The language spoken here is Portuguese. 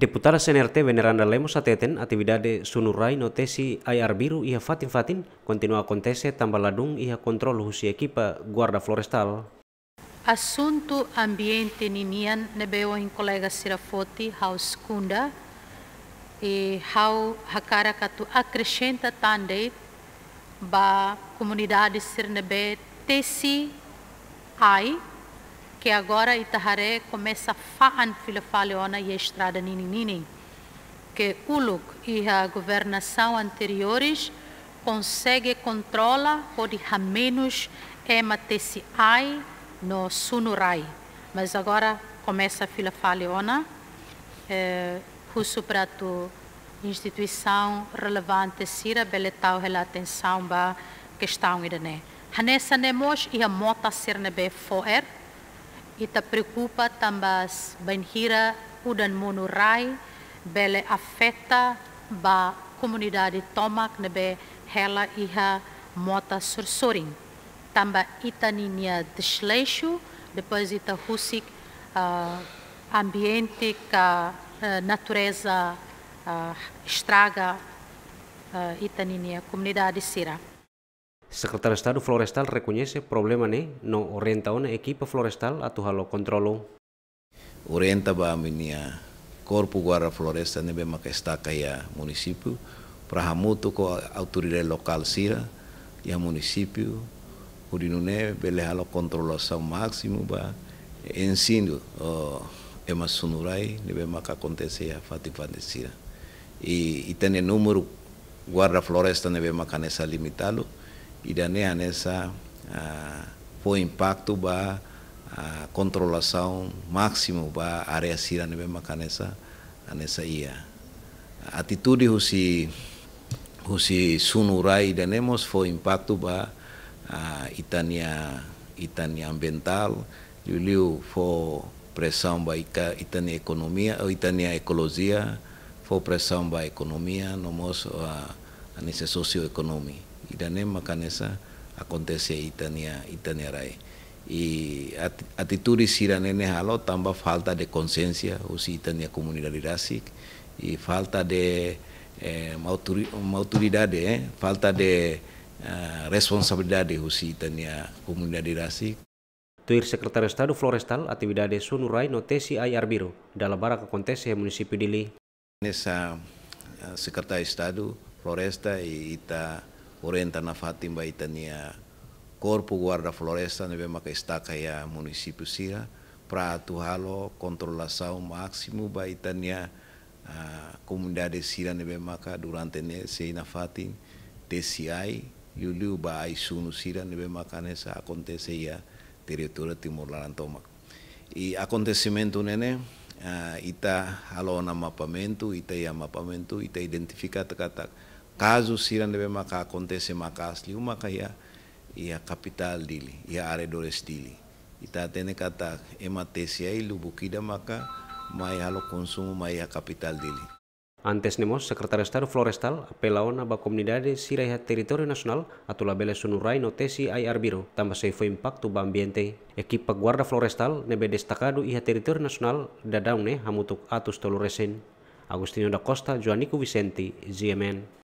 Deputada CNRT Veneranda Lemos ateten atividade sunurai notesi Ayar biru ia fatin-fatin continua acontece ladung ia kontrol husi Ekipa guarda florestal. Assunto ambiente ninian nebeo in kolega Sirafoti House Kunda e hau hakara katu acrescenta tande ba Sir sirnebe tesi ai que agora Itaharé começa Fa'an Filofaleona e a Estrada Nininini, que Uluk e a governação anteriores consegue controla por menos emateci ai no sunurai. Mas agora começa Filofaleona, eh, russo para tu instituição relevante sira beletau rela atenção ba questão irene. Hanessa nemos e a mota ser nebe foer, Ita preocupa tambas banhira udan monurai bele afeta ba comunidade tomak nebe hela iha mota sursoring. Tamba ita ninia desleixo, depois ita husik uh, ambiente ka uh, natureza uh, estraga uh, ita ninia comunidade sira. Secretário de Estado Florestal reconhece problema, né? Não orienta uma equipa florestal a tu controlo. Orienta ba minha corpo guarda floresta nebe maka estaca ya município para hamuto ko autoridade local sira ya município udinune bele halo controlação máximo ba ensino oh, sunurai nebe maka acontece ya fati sira. E, e tem número guarda floresta nebe maka nessa limitá Iraniana, essa ah, foi impacto para a controlação máximo ba a área sirana mesmo nessa nessa ia. A atitude que se sunurai danemos foi impacto para a Itânia ambiental, Julio foi pressão para itania economia, ou Itânia ecologia, foi pressão para economia, nós a, a nesse italiane macanesa acontece itania i atituri sirane ne halo tambah falta de conciencia usi itania comunidad irasik i falta de eh, mauturidade eh, falta de eh, responsabilidade usi itania comunidad irasik Tuir Secretario Estado Florestal Atividade Sunurai Notesi ai Arbiro dalam bara que yang munisipi Dili. Li. Nessa eh, Secretaria Estado Floresta e na fatim baitania corpo guarda floresta neve maka estaka ya munisipiu sira tu halo kontrolasau maksimu baitania a komunidade sira neve maka durante ne seina tesi TCI yuliu ba ai sunu sira neve maka sa akontese ya território timor larantoma e ne nene uh, ita halo na pamentu ita ya mapamentu ita identifica katak -tek kazu siran debe maka acontece maka liu maka ia ia kapital dili ia are dores dili ita tene kata ematesia ilu bukida maka mai halo konsumu mai ia kapital dili Antes nemos, Sekretaris staf Florestal, pelaona ba komunidade siraiha Teritori Nasional atau labele sunurai notesi ai arbiro, tambah seifo impacto ba ambiente. Ekipa guarda florestal nebe destakadu iha teritori nasional dadaune hamutuk atus toloresen. Agustino da Costa, Joaniku Vicente, ZMN